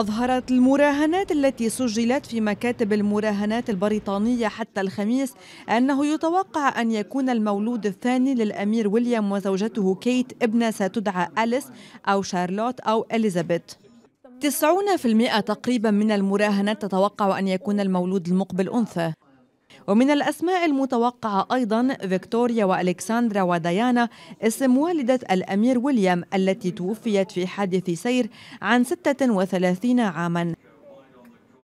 أظهرت المراهنات التي سجلت في مكاتب المراهنات البريطانية حتى الخميس أنه يتوقع أن يكون المولود الثاني للأمير ويليام وزوجته كيت ابنة ستدعى أليس أو شارلوت أو إليزابيث 90% تقريبا من المراهنات تتوقع أن يكون المولود المقبل أنثى ومن الأسماء المتوقعة أيضا فيكتوريا وألكسندرا وديانا اسم والدة الأمير ويليام التي توفيت في حادث سير عن 36 عاماً